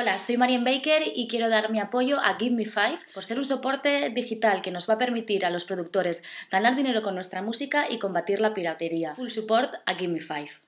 Hola, soy Marian Baker y quiero dar mi apoyo a Give Me Five por ser un soporte digital que nos va a permitir a los productores ganar dinero con nuestra música y combatir la piratería. Full support a Give Me